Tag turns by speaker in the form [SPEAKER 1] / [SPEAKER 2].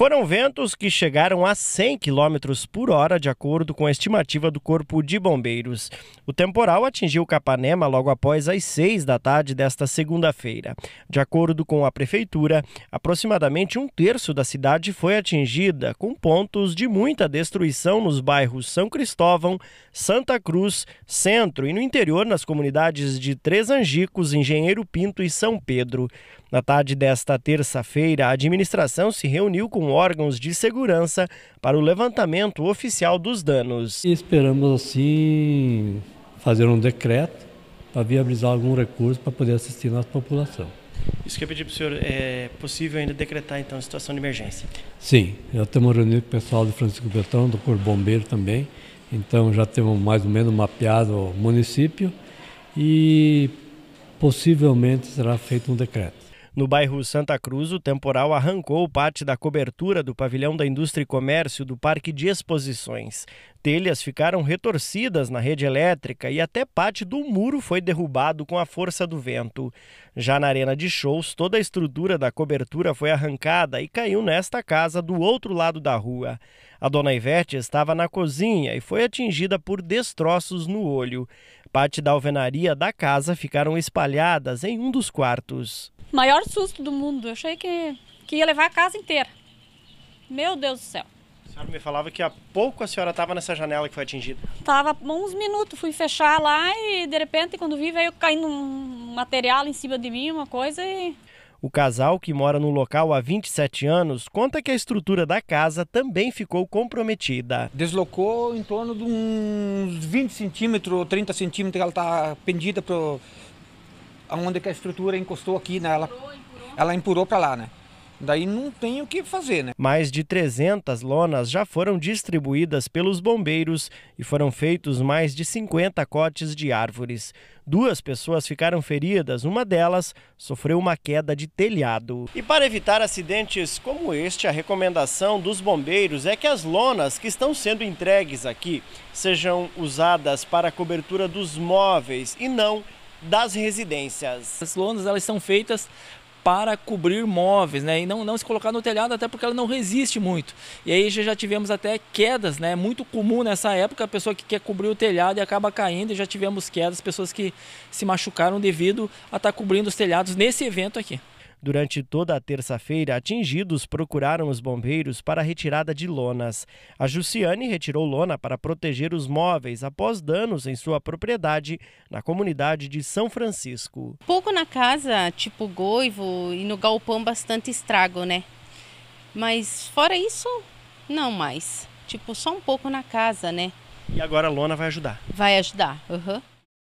[SPEAKER 1] Foram ventos que chegaram a 100 km por hora, de acordo com a estimativa do Corpo de Bombeiros. O temporal atingiu Capanema logo após as 6 da tarde desta segunda-feira. De acordo com a Prefeitura, aproximadamente um terço da cidade foi atingida, com pontos de muita destruição nos bairros São Cristóvão, Santa Cruz, Centro e no interior nas comunidades de Três Angicos, Engenheiro Pinto e São Pedro. Na tarde desta terça-feira, a administração se reuniu com órgãos de segurança para o levantamento oficial dos
[SPEAKER 2] danos. esperamos, assim, fazer um decreto para viabilizar algum recurso para poder assistir nossa população.
[SPEAKER 1] Isso que eu pedi para o senhor, é possível ainda decretar, então, a situação de emergência?
[SPEAKER 2] Sim, já estamos reunido com o pessoal do Francisco Bertão do Corpo Bombeiro também, então já temos mais ou menos mapeado o município e possivelmente será feito um decreto.
[SPEAKER 1] No bairro Santa Cruz, o temporal arrancou parte da cobertura do pavilhão da indústria e comércio do Parque de Exposições. Telhas ficaram retorcidas na rede elétrica e até parte do muro foi derrubado com a força do vento. Já na arena de shows, toda a estrutura da cobertura foi arrancada e caiu nesta casa do outro lado da rua. A dona Ivete estava na cozinha e foi atingida por destroços no olho. Parte da alvenaria da casa ficaram espalhadas em um dos quartos.
[SPEAKER 2] Maior susto do mundo. Eu achei que, que ia levar a casa inteira. Meu Deus do céu.
[SPEAKER 1] A senhora me falava que há pouco a senhora estava nessa janela que foi atingida.
[SPEAKER 2] Tava uns minutos, fui fechar lá e de repente, quando vi, veio caindo um material em cima de mim, uma coisa e
[SPEAKER 1] o casal, que mora no local há 27 anos, conta que a estrutura da casa também ficou comprometida. Deslocou em torno de uns
[SPEAKER 2] 20 centímetros ou 30 centímetros, ela está pendida para onde a estrutura encostou aqui, né? ela, ela empurrou para lá, né? Daí não tem o que fazer, né?
[SPEAKER 1] Mais de 300 lonas já foram distribuídas pelos bombeiros e foram feitos mais de 50 cortes de árvores. Duas pessoas ficaram feridas, uma delas sofreu uma queda de telhado. E para evitar acidentes como este, a recomendação dos bombeiros é que as lonas que estão sendo entregues aqui sejam usadas para a cobertura dos móveis e não das residências. As lonas elas são feitas para cobrir móveis, né? E não, não se colocar no telhado, até porque ela não resiste muito. E aí já tivemos até quedas, né? Muito comum nessa época a pessoa que quer cobrir o telhado e acaba caindo, e já tivemos quedas, pessoas que se machucaram devido a estar tá cobrindo os telhados nesse evento aqui. Durante toda a terça-feira, atingidos procuraram os bombeiros para a retirada de lonas. A Jussiane retirou lona para proteger os móveis após danos em sua propriedade na comunidade de São Francisco.
[SPEAKER 2] Pouco na casa, tipo goivo e no galpão bastante estrago, né? Mas fora isso, não mais. Tipo, só um pouco na casa, né?
[SPEAKER 1] E agora a lona vai ajudar. Vai ajudar, aham. Uhum.